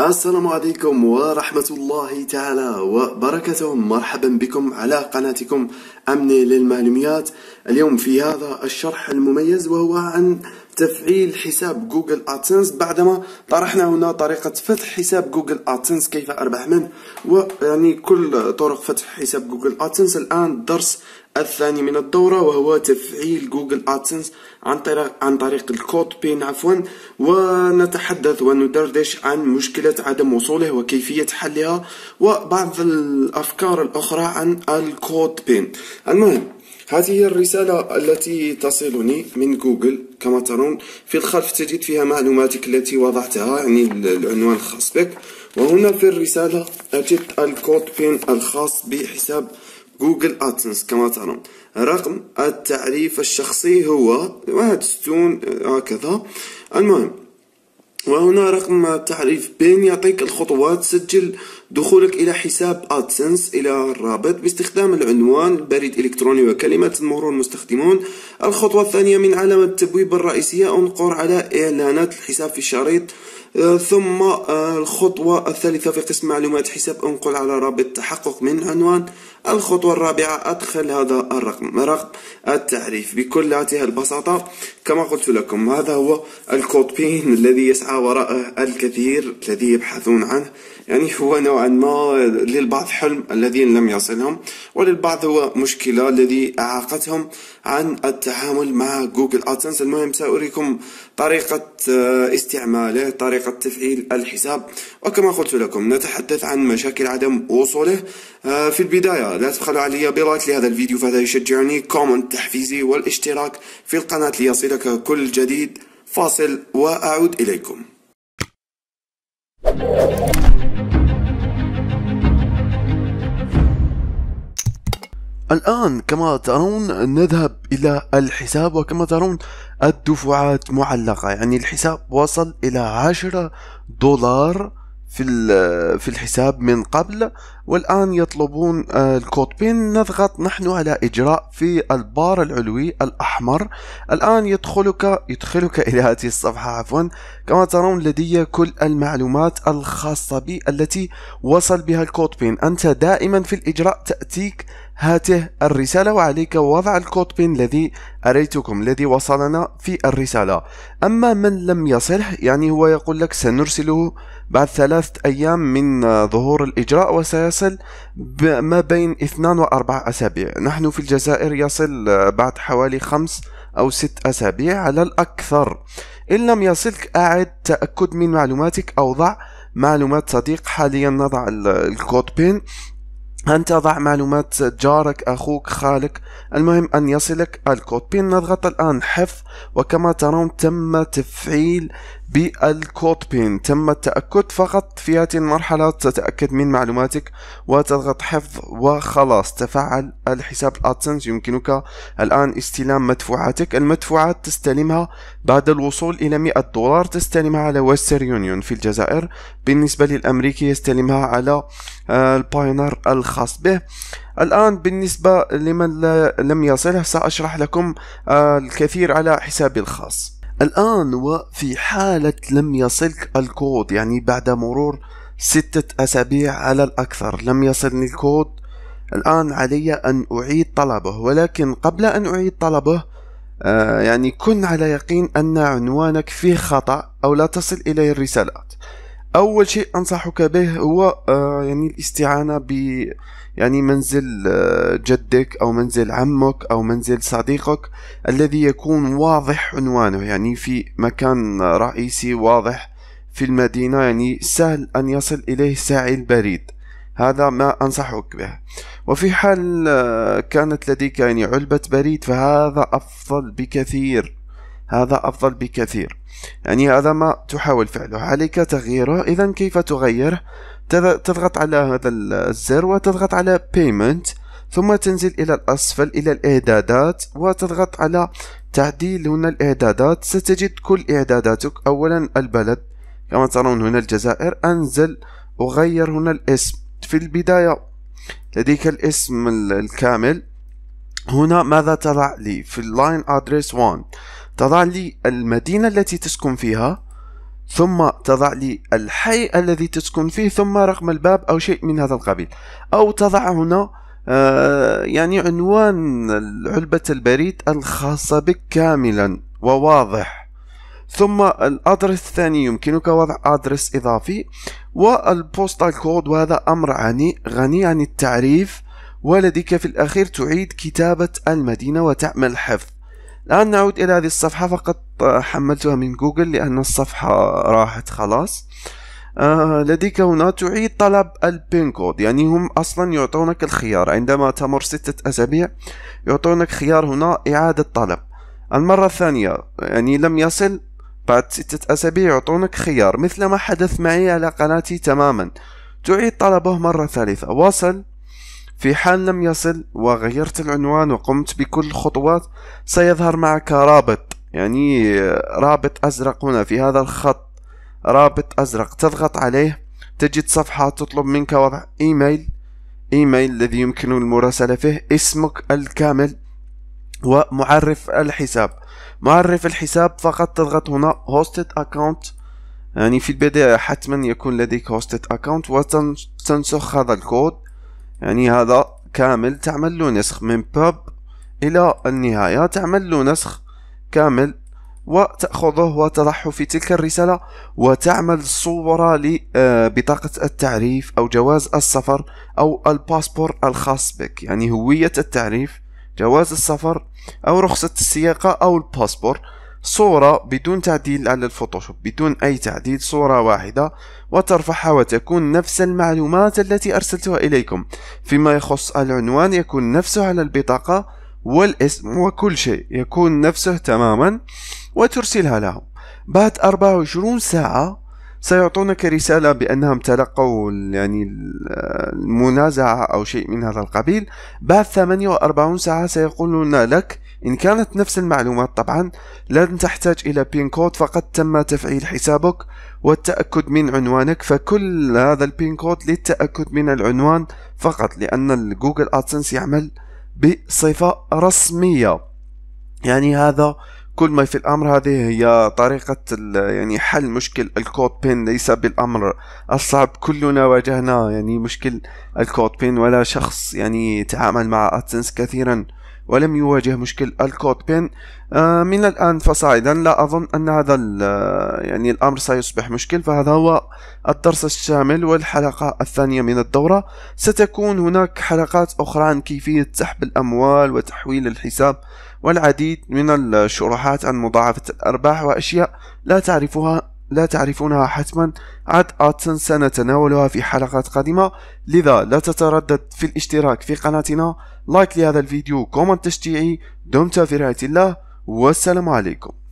السلام عليكم ورحمة الله تعالى وبركاته مرحبا بكم على قناتكم أمني للمعلومات اليوم في هذا الشرح المميز وهو عن تفعيل حساب جوجل ادسنس بعدما طرحنا هنا طريقة فتح حساب جوجل ادسنس كيف اربح منه ويعني كل طرق فتح حساب جوجل ادسنس الان الدرس الثاني من الدورة وهو تفعيل جوجل ادسنس عن طريق عن طريق الكود بين عفوا ونتحدث وندردش عن مشكلة عدم وصوله وكيفية حلها وبعض الافكار الاخرى عن الكود بين المهم هذه هي الرسالة التي تصلني من جوجل كما ترون في الخلف تجد فيها معلوماتك التي وضعتها يعني العنوان الخاص بك وهنا في الرسالة أجد الكود بين الخاص بحساب جوجل ادسنس كما ترون رقم التعريف الشخصي هو واحد ستون هكذا المهم وهنا رقم تعريف بين يعطيك الخطوات سجل دخولك إلى حساب أدسنس إلى الرابط باستخدام العنوان بريد إلكتروني وكلمة مرور المستخدمون الخطوة الثانية من علامة التبويب الرئيسية انقر على إعلانات الحساب في الشريط آه، ثم آه، الخطوة الثالثة في قسم معلومات حساب انقل على رابط تحقق من عنوان الخطوة الرابعة أدخل هذا الرقم رقم التعريف بكل هذه البساطة كما قلت لكم هذا هو الكود بين الذي يسعى وراءه الكثير الذي يبحثون عنه يعني هو نوعا ما للبعض حلم الذين لم يصلهم وللبعض هو مشكلة الذي أعاقتهم عن التعامل مع جوجل أدسنس المهم سأريكم طريقة آه، استعماله طريقة إعادة تفعيل الحساب وكما قلت لكم نتحدث عن مشاكل عدم وصوله آه، في البداية لا تبخلوا علي بلايك لهذا الفيديو فهذا يشجعني كومنت تحفيزي والاشتراك في القناة ليصلك كل جديد فاصل وأعود إليكم الآن كما ترون نذهب إلى الحساب وكما ترون الدفعات معلقة يعني الحساب وصل إلى عشرة دولار في في الحساب من قبل والآن يطلبون الكود بين نضغط نحن على إجراء في البار العلوي الأحمر الآن يدخلك يدخلك إلى هذه الصفحة عفوا كما ترون لدي كل المعلومات الخاصة بي التي وصل بها الكود بين أنت دائما في الإجراء تأتيك هاته الرسالة وعليك وضع الكود بين الذي أريتكم الذي وصلنا في الرسالة أما من لم يصلح يعني هو يقول لك سنرسله بعد ثلاثة أيام من ظهور الإجراء وسيصل ما بين اثنان وأربع أسابيع نحن في الجزائر يصل بعد حوالي خمس أو ست أسابيع على الأكثر إن لم يصلك أعد تأكد من معلوماتك أو ضع معلومات صديق حاليا نضع الكود بين أن تضع معلومات جارك أخوك خالك المهم أن يصلك الكود بين نضغط الآن حفظ وكما ترون تم تفعيل بالكود بين تم التأكد فقط في هذه المرحلة تتأكد من معلوماتك وتضغط حفظ وخلاص تفعل الحساب الأدسنس يمكنك الآن استلام مدفوعاتك المدفوعات تستلمها بعد الوصول إلى 100 دولار تستلمها على ويستر يونيون في الجزائر بالنسبة للأمريكي يستلمها على آه، الباينر الخاص به الآن بالنسبة لمن لم يصله سأشرح لكم آه، الكثير على حسابي الخاص الآن وفي حالة لم يصلك الكود يعني بعد مرور ستة أسابيع على الأكثر لم يصلني الكود الآن علي أن أعيد طلبه ولكن قبل أن أعيد طلبه آه يعني كن على يقين أن عنوانك فيه خطأ أو لا تصل إليه الرسالات أول شيء أنصحك به هو آه يعني الاستعانة ب يعني منزل آه، جدك أو منزل عمك أو منزل صديقك الذي يكون واضح عنوانه يعني في مكان رئيسي واضح في المدينة يعني سهل أن يصل إليه ساعي البريد هذا ما أنصحك به وفي حال آه، كانت لديك يعني علبة بريد فهذا أفضل بكثير هذا أفضل بكثير يعني هذا ما تحاول فعله عليك تغييره إذا كيف تغيره تضغط على هذا الزر وتضغط على payment ثم تنزل إلى الأسفل إلى الإعدادات وتضغط على تعديل هنا الإعدادات ستجد كل إعداداتك أولا البلد كما ترون هنا الجزائر أنزل أغير هنا الاسم في البداية لديك الاسم الكامل هنا ماذا تضع لي في اللاين ادريس 1 تضع لي المدينة التي تسكن فيها ثم تضع لي الحي الذي تسكن فيه ثم رقم الباب أو شيء من هذا القبيل أو تضع هنا آه، يعني عنوان علبة البريد الخاصة بك كاملا وواضح ثم الأدرس الثاني يمكنك وضع أدرس إضافي والبوستال كود وهذا أمر غني, غني عن التعريف ولديك في الأخير تعيد كتابة المدينة وتعمل حفظ الآن نعود إلى هذه الصفحة فقط آه، حملتها من جوجل لأن الصفحة راحت خلاص آه لديك هنا تعيد طلب البين كود يعني هم أصلا يعطونك الخيار عندما تمر ستة أسابيع يعطونك خيار هنا إعادة طلب المرة الثانية يعني لم يصل بعد ستة أسابيع يعطونك خيار مثل ما حدث معي على قناتي تماما تعيد طلبه مرة ثالثة وصل في حال لم يصل وغيرت العنوان وقمت بكل الخطوات سيظهر معك رابط يعني رابط أزرق هنا في هذا الخط رابط أزرق تضغط عليه تجد صفحة تطلب منك وضع إيميل إيميل الذي يمكن المراسلة فيه اسمك الكامل ومعرف الحساب معرف الحساب فقط تضغط هنا هوستد اكونت يعني في البداية حتما يكون لديك هوستد account وتنسخ هذا الكود يعني هذا كامل تعمل له نسخ من باب إلى النهاية تعمل له نسخ كامل وتأخذه وتضعه في تلك الرسالة وتعمل صورة لبطاقة آه، التعريف أو جواز السفر أو الباسبور الخاص بك يعني هوية التعريف جواز السفر أو رخصة السياقة أو الباسبور صورة بدون تعديل على الفوتوشوب بدون أي تعديل صورة واحدة وترفعها وتكون نفس المعلومات التي أرسلتها إليكم فيما يخص العنوان يكون نفسه على البطاقة والاسم وكل شيء يكون نفسه تماما وترسلها لهم بعد 24 ساعة سيعطونك رسالة بأنهم تلقوا يعني المنازعة أو شيء من هذا القبيل بعد 48 ساعة سيقولون لك إن كانت نفس المعلومات طبعا لن تحتاج إلى بين كود فقط تم تفعيل حسابك والتأكد من عنوانك فكل هذا البين كود للتأكد من العنوان فقط لأن الجوجل أدسنس يعمل بصفة رسمية يعني هذا كل ما في الأمر هذه هي طريقة يعني حل مشكل الكود بين ليس بالأمر الصعب كلنا واجهنا يعني مشكل الكود بين ولا شخص يعني تعامل مع أدسنس كثيرا ولم يواجه مشكل الكود بين آه، من الآن فصاعدا لا أظن أن هذا آه، يعني الأمر سيصبح مشكل فهذا هو الدرس الشامل والحلقة الثانية من الدورة ستكون هناك حلقات أخرى عن كيفية سحب الأموال وتحويل الحساب والعديد من الشروحات عن مضاعفة الأرباح وأشياء لا تعرفها لا تعرفونها حتما عد آتسن سنتناولها في حلقات قادمة لذا لا تتردد في الاشتراك في قناتنا لايك لهذا الفيديو كومنت تشجيعي دمتم في رعاية الله والسلام عليكم